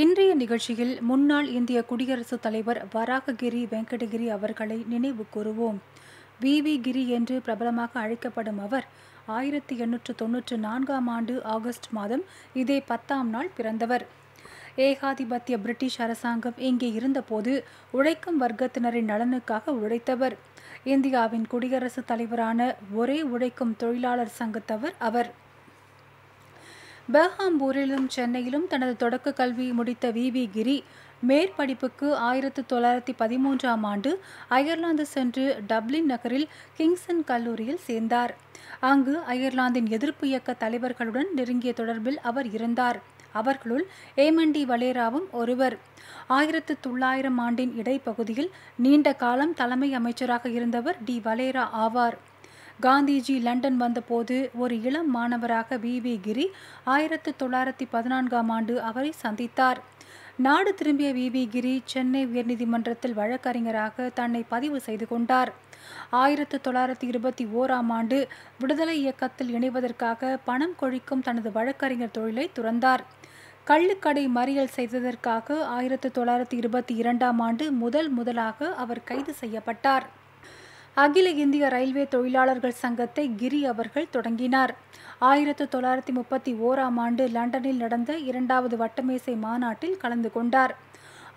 இன்றைய நிகழ்ச்சியில் முன்னாள் இந்திய குடியரசுத் தலைவர் வராககிரி வெங்கடகிரி அவர்களை நினைவு கூறுவோம் வி வி கிரி என்று பிரபலமாக அழைக்கப்படும் அவர் ஆயிரத்தி எண்ணூற்று தொன்னூற்று நான்காம் ஆண்டு ஆகஸ்ட் மாதம் இதே பத்தாம் நாள் பிறந்தவர் ஏகாதிபத்திய பிரிட்டிஷ் அரசாங்கம் இங்கே இருந்தபோது உழைக்கும் வர்க்கத்தினரின் நலனுக்காக உழைத்தவர் இந்தியாவின் குடியரசுத் தலைவரான ஒரே உழைக்கும் தொழிலாளர் சங்கத்தவர் அவர் பெர்ஹாம்பூரிலும் சென்னையிலும் தனது தொடக்க கல்வி முடித்த வி வி கிரி மேற்படிப்புக்கு ஆயிரத்து தொள்ளாயிரத்தி பதிமூன்றாம் ஆண்டு அயர்லாந்து சென்று டப்ளின் நகரில் கிங்ஸன் கல்லூரியில் சேர்ந்தார் அங்கு அயர்லாந்தின் எதிர்ப்பு இயக்க தலைவர்களுடன் நெருங்கிய தொடர்பில் அவர் இருந்தார் அவர்களுள் ஏமண்டி வலேராவும் ஒருவர் ஆயிரத்து தொள்ளாயிரம் ஆண்டின் இடைப்பகுதியில் நீண்ட காலம் தலைமை அமைச்சராக இருந்தவர் டி வலேரா ஆவார் காந்திஜி லண்டன் வந்தபோது ஒரு இளம் மாணவராக வி வி கிரி ஆயிரத்து தொள்ளாயிரத்தி பதினான்காம் ஆண்டு அவரை சந்தித்தார் நாடு திரும்பிய வி வி கிரி சென்னை உயர்நீதிமன்றத்தில் வழக்கறிஞராக தன்னை பதிவு செய்து கொண்டார் ஆயிரத்து தொள்ளாயிரத்தி இருபத்தி ஓராம் ஆண்டு விடுதலை இயக்கத்தில் இணைவதற்காக பணம் கொழிக்கும் தனது வழக்கறிஞர் தொழிலை துறந்தார் கள்ளுக்கடை மறியல் செய்ததற்காக ஆயிரத்து தொள்ளாயிரத்தி இருபத்தி இரண்டாம் ஆண்டு முதல் முதலாக அவர் கைது செய்யப்பட்டார் அகில இந்திய ரயில்வே தொழிலாளர்கள் சங்கத்தை கிரி அவர்கள் தொடங்கினார் ஆயிரத்து தொள்ளாயிரத்தி முப்பத்தி ஓராம் ஆண்டு லண்டனில் நடந்த இரண்டாவது வட்டமேசை மாநாட்டில் கலந்து கொண்டார்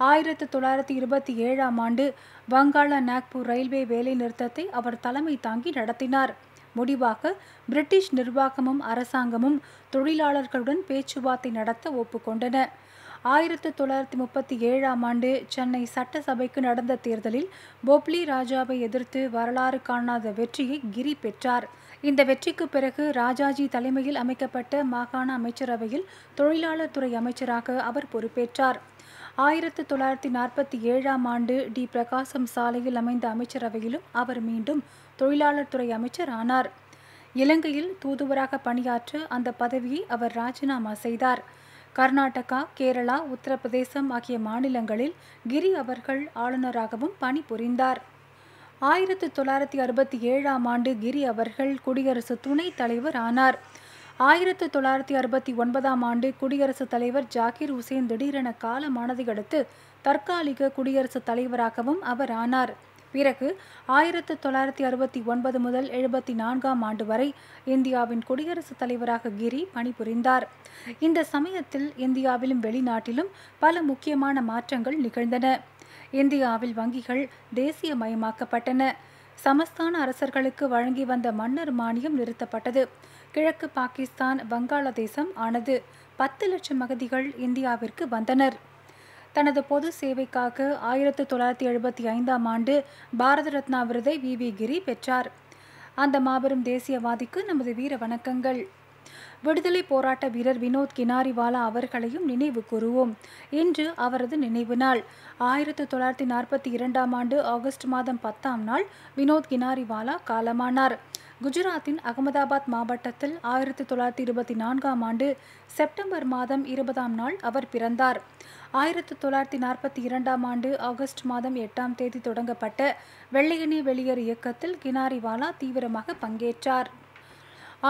ஆயிரத்து தொள்ளாயிரத்தி இருபத்தி ஏழாம் ஆண்டு வங்காள நாக்பூர் ரயில்வே வேலைநிறுத்தத்தை அவர் தலைமை தாங்கி நடத்தினார் முடிவாக பிரிட்டிஷ் நிர்வாகமும் அரசாங்கமும் தொழிலாளர்களுடன் பேச்சுவார்த்தை நடத்த ஒப்புக்கொண்டன ஆயிரத்தி தொள்ளாயிரத்தி முப்பத்தி ஏழாம் ஆண்டு சென்னை சட்டசபைக்கு நடந்த தேர்தலில் போப்லி ராஜாவை எதிர்த்து வரலாறு காணாத வெற்றியை கிரி பெற்றார் இந்த வெற்றிக்கு பிறகு ராஜாஜி தலைமையில் அமைக்கப்பட்ட மாகாண அமைச்சரவையில் தொழிலாளர் துறை அமைச்சராக அவர் பொறுப்பேற்றார் ஆயிரத்தி தொள்ளாயிரத்தி நாற்பத்தி ஏழாம் ஆண்டு டி பிரகாசம் சாலையில் அமைந்த அமைச்சரவையிலும் அவர் மீண்டும் தொழிலாளர் துறை அமைச்சர் ஆனார் இலங்கையில் தூதுவராக பணியாற்ற அந்த பதவியை அவர் ராஜினாமா செய்தார் கர்நாடகா கேரளா உத்தரப்பிரதேசம் ஆகிய மாநிலங்களில் கிரி அவர்கள் ஆளுநராகவும் பணிபுரிந்தார் ஆயிரத்தி தொள்ளாயிரத்தி அறுபத்தி ஏழாம் ஆண்டு கிரி அவர்கள் குடியரசு துணைத் தலைவர் ஆனார் ஆயிரத்தி தொள்ளாயிரத்தி அறுபத்தி ஒன்பதாம் ஆண்டு குடியரசுத் தலைவர் ஜாகிர் உசேன் திடீரென காலமானதை அடுத்து தற்காலிக குடியரசுத் தலைவராகவும் அவர் ஆனார் பிறகு ஆயிரத்து தொள்ளாயிரத்தி அறுபத்தி ஒன்பது முதல் எழுபத்தி நான்காம் ஆண்டு வரை இந்தியாவின் குடியரசுத் தலைவராக கிரி பணிபுரிந்தார் இந்த சமயத்தில் இந்தியாவிலும் வெளிநாட்டிலும் பல முக்கியமான மாற்றங்கள் நிகழ்ந்தன இந்தியாவில் வங்கிகள் தேசியமயமாக்கப்பட்டன சமஸ்தான அரசர்களுக்கு வழங்கி வந்த மன்னர் மானியம் நிறுத்தப்பட்டது கிழக்கு பாகிஸ்தான் வங்காளதேசம் ஆனது பத்து லட்சம் அகதிகள் இந்தியாவிற்கு வந்தனர் தனது பொது சேவைக்காக ஆயிரத்து தொள்ளாயிரத்தி எழுபத்தி ஐந்தாம் ஆண்டு பாரத ரத்னா விருதை வி வி கிரி பெற்றார் அந்த மாபெரும் தேசியவாதிக்கு நமது வீர வணக்கங்கள் விடுதலை போராட்ட வீரர் வினோத் கினாரிவாலா அவர்களையும் நினைவு கூறுவோம் இன்று அவரது நினைவு நாள் ஆயிரத்தி தொள்ளாயிரத்தி நாற்பத்தி இரண்டாம் ஆண்டு ஆகஸ்ட் மாதம் பத்தாம் நாள் வினோத் கினாரிவாலா காலமானார் குஜராத்தின் அகமதாபாத் மாவட்டத்தில் ஆயிரத்தி தொள்ளாயிரத்தி இருபத்தி நான்காம் ஆண்டு செப்டம்பர் மாதம் இருபதாம் நாள் அவர் பிறந்தார் ஆயிரத்தி தொள்ளாயிரத்தி நாற்பத்தி இரண்டாம் ஆண்டு ஆகஸ்ட் மாதம் எட்டாம் தேதி தொடங்கப்பட்ட வெள்ளையணி வெளியேறு இயக்கத்தில் கினாரிவாலா தீவிரமாக பங்கேற்றார்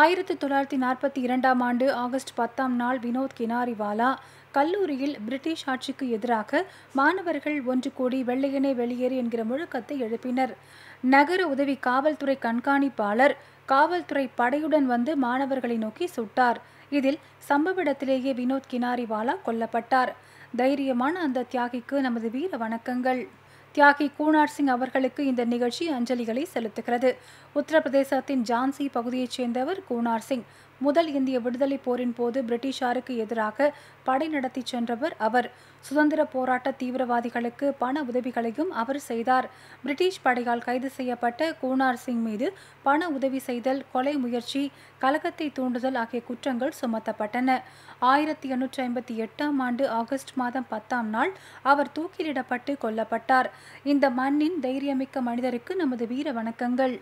ஆயிரத்தி தொள்ளாயிரத்தி நாற்பத்தி இரண்டாம் ஆண்டு ஆகஸ்ட் பத்தாம் நாள் வினோத் கினாரிவாலா கல்லூரியில் பிரிட்டிஷ் ஆட்சிக்கு எதிராக மாணவர்கள் ஒன்று கூடி வெள்ளையனே வெளியேறு என்கிற முழக்கத்தை எழுப்பினர் நகர உதவி காவல்துறை கண்காணிப்பாளர் காவல்துறை படையுடன் வந்து மாணவர்களை நோக்கி சுட்டார் இதில் சம்பவ இடத்திலேயே வினோத் கினாரிவாலா கொல்லப்பட்டார் தைரியமான அந்த தியாகிக்கு நமது வீர வணக்கங்கள் தியாகி கூனார் சிங் அவர்களுக்கு இந்த நிகழ்ச்சி அஞ்சலிகளை செலுத்துகிறது உத்தரப்பிரதேசத்தின் ஜான்சி பகுதியைச் சேர்ந்தவர் கூனார் சிங் முதல் இந்திய விடுதலை போரின் போது பிரிட்டிஷாருக்கு எதிராக படை நடத்தி சென்றவர் அவர் சுதந்திர போராட்ட தீவிரவாதிகளுக்கு பண உதவிகளையும் அவர் செய்தார் பிரிட்டிஷ் படையால் கைது செய்யப்பட்ட கூனார் சிங் மீது பண உதவி செய்தல் கொலை முயற்சி கலகத்தை தூண்டுதல் ஆகிய குற்றங்கள் சுமத்தப்பட்டன ஆயிரத்தி எண்ணூற்றி ஐம்பத்தி எட்டாம் ஆண்டு ஆகஸ்ட் மாதம் பத்தாம் நாள் அவர் தூக்கிலிடப்பட்டு கொல்லப்பட்டார் இந்த மண்ணின் தைரியமிக்க மனிதருக்கு நமது வீர வணக்கங்கள்